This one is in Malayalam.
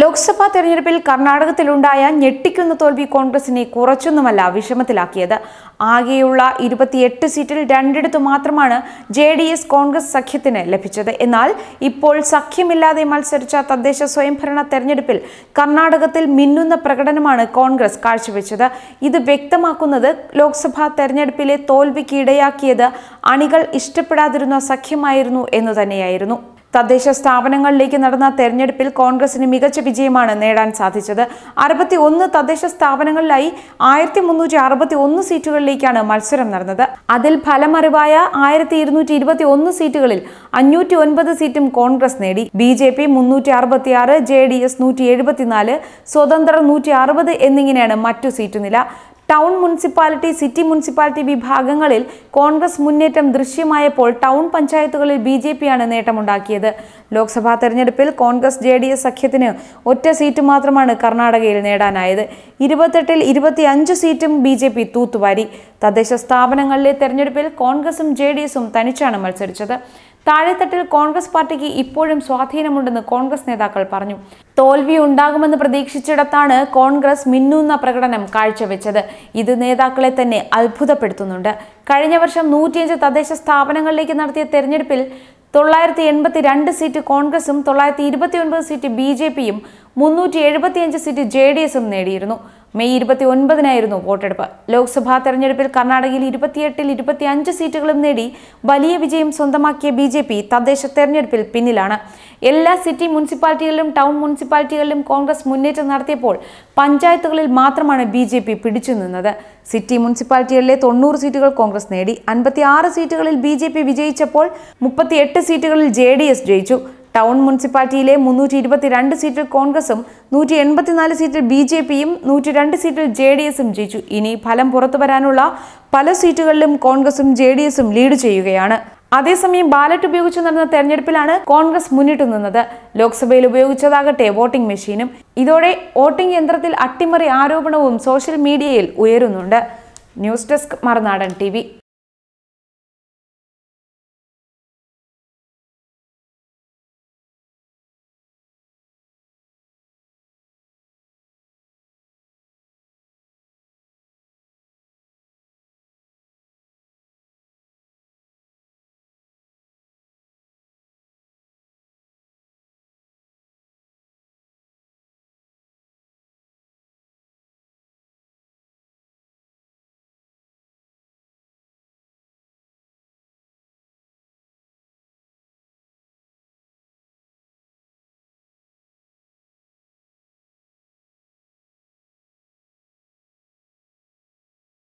ലോക്സഭാ തെരഞ്ഞെടുപ്പിൽ കർണാടകത്തിലുണ്ടായ ഞെട്ടിക്കുന്ന തോൽവി കോൺഗ്രസിനെ കുറച്ചൊന്നുമല്ല വിഷമത്തിലാക്കിയത് ആകെയുള്ള ഇരുപത്തിയെട്ട് സീറ്റിൽ രണ്ടിടത്തു മാത്രമാണ് ജെ ഡി എസ് കോൺഗ്രസ് സഖ്യത്തിന് ലഭിച്ചത് എന്നാൽ ഇപ്പോൾ സഖ്യമില്ലാതെ മത്സരിച്ച തദ്ദേശ സ്വയംഭരണ തെരഞ്ഞെടുപ്പിൽ കർണാടകത്തിൽ മിന്നുന്ന പ്രകടനമാണ് കോൺഗ്രസ് കാഴ്ചവെച്ചത് ഇത് വ്യക്തമാക്കുന്നത് ലോക്സഭാ തെരഞ്ഞെടുപ്പിലെ തോൽവിക്ക് ഇടയാക്കിയത് അണികൾ ഇഷ്ടപ്പെടാതിരുന്ന സഖ്യമായിരുന്നു എന്നു തന്നെയായിരുന്നു തദ്ദേശ സ്ഥാപനങ്ങളിലേക്ക് നടന്ന തെരഞ്ഞെടുപ്പിൽ കോൺഗ്രസിന് മികച്ച വിജയമാണ് നേടാൻ സാധിച്ചത് അറുപത്തി ഒന്ന് തദ്ദേശ സ്ഥാപനങ്ങളിലായി ആയിരത്തി മുന്നൂറ്റി അറുപത്തി ഒന്ന് സീറ്റുകളിലേക്കാണ് മത്സരം നടന്നത് അതിൽ ഫലമറിവായ ആയിരത്തി ഇരുന്നൂറ്റി ഇരുപത്തി ഒന്ന് സീറ്റുകളിൽ അഞ്ഞൂറ്റി ഒൻപത് സീറ്റും കോൺഗ്രസ് നേടി ബി ജെ പി മുന്നൂറ്റി അറുപത്തി ആറ് ജെ ഡി എസ് നൂറ്റി എഴുപത്തിനാല് സ്വതന്ത്ര നൂറ്റി അറുപത് എന്നിങ്ങനെയാണ് മറ്റു സീറ്റുനില ടൗൺ മുനിസിപ്പാലിറ്റി സിറ്റി മുനിസിപ്പാലിറ്റി വിഭാഗങ്ങളിൽ കോൺഗ്രസ് മുന്നേറ്റം ദൃശ്യമായപ്പോൾ ടൗൺ പഞ്ചായത്തുകളിൽ ബി ജെ പിയാണ് നേട്ടമുണ്ടാക്കിയത് ലോക്സഭാ തെരഞ്ഞെടുപ്പിൽ കോൺഗ്രസ് ജെ ഡി എസ് സഖ്യത്തിന് ഒറ്റ സീറ്റ് മാത്രമാണ് കർണാടകയിൽ നേടാനായത് ഇരുപത്തെട്ടിൽ ഇരുപത്തി അഞ്ച് സീറ്റും ബി ജെ പി തൂത്തുവാരി തദ്ദേശ സ്ഥാപനങ്ങളിലെ തെരഞ്ഞെടുപ്പിൽ കോൺഗ്രസും ജെ ഡി എസും തനിച്ചാണ് മത്സരിച്ചത് താഴെത്തട്ടിൽ കോൺഗ്രസ് പാർട്ടിക്ക് ഇപ്പോഴും സ്വാധീനമുണ്ടെന്ന് കോൺഗ്രസ് നേതാക്കൾ പറഞ്ഞു തോൽവി ഉണ്ടാകുമെന്ന് പ്രതീക്ഷിച്ചിടത്താണ് കോൺഗ്രസ് മിന്നുന്ന പ്രകടനം കാഴ്ചവെച്ചത് ഇത് നേതാക്കളെ തന്നെ അത്ഭുതപ്പെടുത്തുന്നുണ്ട് കഴിഞ്ഞ വർഷം നൂറ്റിയഞ്ച് തദ്ദേശ സ്ഥാപനങ്ങളിലേക്ക് നടത്തിയ തെരഞ്ഞെടുപ്പിൽ തൊള്ളായിരത്തി എൺപത്തി രണ്ട് സീറ്റ് കോൺഗ്രസും തൊള്ളായിരത്തി ഇരുപത്തി ഒൻപത് സീറ്റ് ബി ജെ പിയും മുന്നൂറ്റി എഴുപത്തിയഞ്ച് സീറ്റ് ജെ ഡി എസും നേടിയിരുന്നു മെയ് ഇരുപത്തി ഒൻപതിനായിരുന്നു വോട്ടെടുപ്പ് ലോക്സഭാ തെരഞ്ഞെടുപ്പിൽ കർണാടകയിൽ ഇരുപത്തിയെട്ടിൽ ഇരുപത്തി അഞ്ച് സീറ്റുകളും നേടി വലിയ വിജയം സ്വന്തമാക്കിയ ബി ജെ പി തദ്ദേശ തെരഞ്ഞെടുപ്പിൽ പിന്നിലാണ് എല്ലാ സിറ്റി മുനിസിപ്പാലിറ്റികളിലും ടൗൺ മുനിസിപ്പാലിറ്റികളിലും കോൺഗ്രസ് മുന്നേറ്റം നടത്തിയപ്പോൾ പഞ്ചായത്തുകളിൽ മാത്രമാണ് ബി ജെ പി പിടിച്ചു നിന്നത് സിറ്റി മുനിസിപ്പാലിറ്റികളിലെ തൊണ്ണൂറ് സീറ്റുകൾ കോൺഗ്രസ് നേടി ആറ് സീറ്റുകളിൽ ബി ജെ പി വിജയിച്ചപ്പോൾ എട്ട് സീറ്റുകളിൽ ജെ ഡി എസ് ജയിച്ചു ടൗൺ മുനിസിപ്പാലിറ്റിയിലെ മുന്നൂറ്റി ഇരുപത്തിരണ്ട് സീറ്റിൽ കോൺഗ്രസും നൂറ്റി എൺപത്തിനാല് സീറ്റിൽ ബി ജെ പിയും നൂറ്റി രണ്ട് സീറ്റിൽ ജെ ഡി എസും ജയിച്ചു ഇനി ഫലം പുറത്തു വരാനുള്ള പല സീറ്റുകളിലും കോൺഗ്രസും ജെ ഡി എസും ലീഡ് ചെയ്യുകയാണ് അതേസമയം ബാലറ്റ് ഉപയോഗിച്ച് നടന്ന തെരഞ്ഞെടുപ്പിലാണ് കോൺഗ്രസ് മുന്നിട്ട് നിന്നത് ലോക്സഭയിൽ ഉപയോഗിച്ചതാകട്ടെ വോട്ടിംഗ് മെഷീനും ഇതോടെ വോട്ടിംഗ് യന്ത്രത്തിൽ അട്ടിമറി ആരോപണവും സോഷ്യൽ മീഡിയയിൽ ഉയരുന്നുണ്ട് ന്യൂസ് ഡെസ്ക് മറുനാടൻ ടി